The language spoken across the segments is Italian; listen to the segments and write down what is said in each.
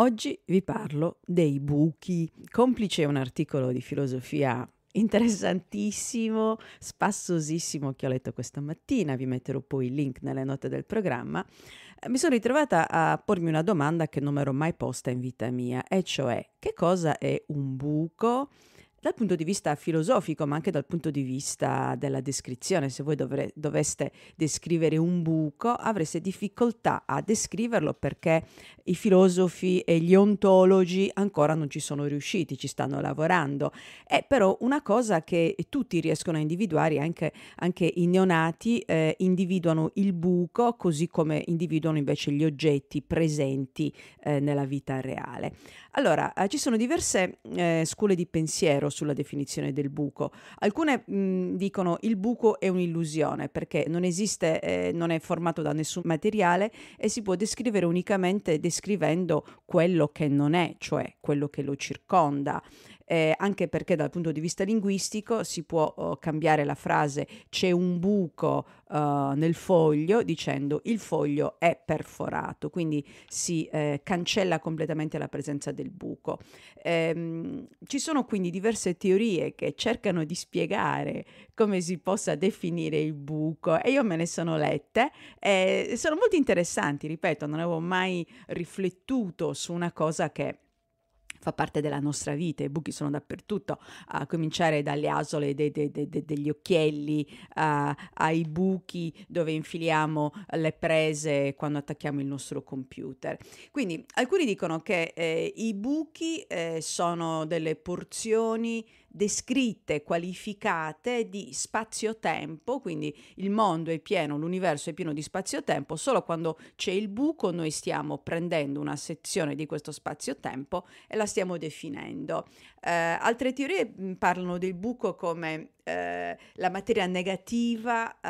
Oggi vi parlo dei buchi. Complice un articolo di filosofia interessantissimo, spassosissimo che ho letto questa mattina, vi metterò poi il link nelle note del programma, mi sono ritrovata a pormi una domanda che non mi ero mai posta in vita mia, e cioè che cosa è un buco? dal punto di vista filosofico, ma anche dal punto di vista della descrizione. Se voi dovre- doveste descrivere un buco, avreste difficoltà a descriverlo perché i filosofi e gli ontologi ancora non ci sono riusciti, ci stanno lavorando. È però una cosa che tutti riescono a individuare, anche, anche i neonati eh, individuano il buco così come individuano invece gli oggetti presenti eh, nella vita reale. Allora, eh, ci sono diverse eh, scuole di pensiero sulla definizione del buco. Alcune mh, dicono il buco è un'illusione perché non esiste, eh, non è formato da nessun materiale e si può descrivere unicamente descrivendo quello che non è, cioè quello che lo circonda eh, anche perché dal punto di vista linguistico si può oh, cambiare la frase c'è un buco uh, nel foglio dicendo il foglio è perforato, quindi si eh, cancella completamente la presenza del buco. Ehm, ci sono quindi diverse teorie che cercano di spiegare come si possa definire il buco e io me ne sono lette e sono molto interessanti, ripeto, non avevo mai riflettuto su una cosa che fa parte della nostra vita, i buchi sono dappertutto, a cominciare dalle asole de, de, de, degli occhielli, a, ai buchi dove infiliamo le prese quando attacchiamo il nostro computer. Quindi alcuni dicono che eh, i buchi eh, sono delle porzioni descritte, qualificate di spazio-tempo, quindi il mondo è pieno, l'universo è pieno di spazio-tempo, solo quando c'è il buco noi stiamo prendendo una sezione di questo spazio-tempo e la stiamo definendo. Eh, altre teorie parlano del buco come eh, la materia negativa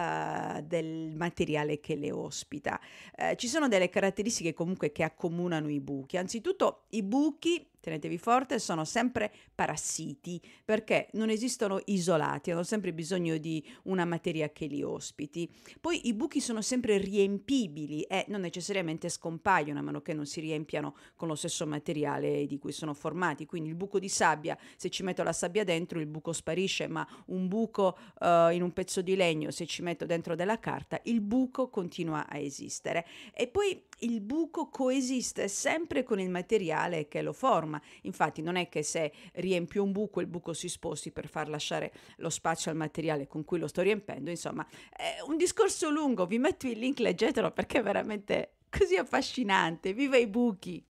eh, del materiale che le ospita. Eh, ci sono delle caratteristiche comunque che accomunano i buchi. Anzitutto i buchi tenetevi forte, sono sempre parassiti perché non esistono isolati, hanno sempre bisogno di una materia che li ospiti. Poi i buchi sono sempre riempibili e non necessariamente scompaiono a meno che non si riempiano con lo stesso materiale di cui sono formati. Quindi il buco di sabbia, se ci metto la sabbia dentro, il buco sparisce, ma un buco uh, in un pezzo di legno, se ci metto dentro della carta, il buco continua a esistere. E poi il buco coesiste sempre con il materiale che lo forma. Infatti non è che se riempio un buco il buco si sposti per far lasciare lo spazio al materiale con cui lo sto riempendo. Insomma, è un discorso lungo, vi metto il link, leggetelo perché è veramente così affascinante. Viva i buchi!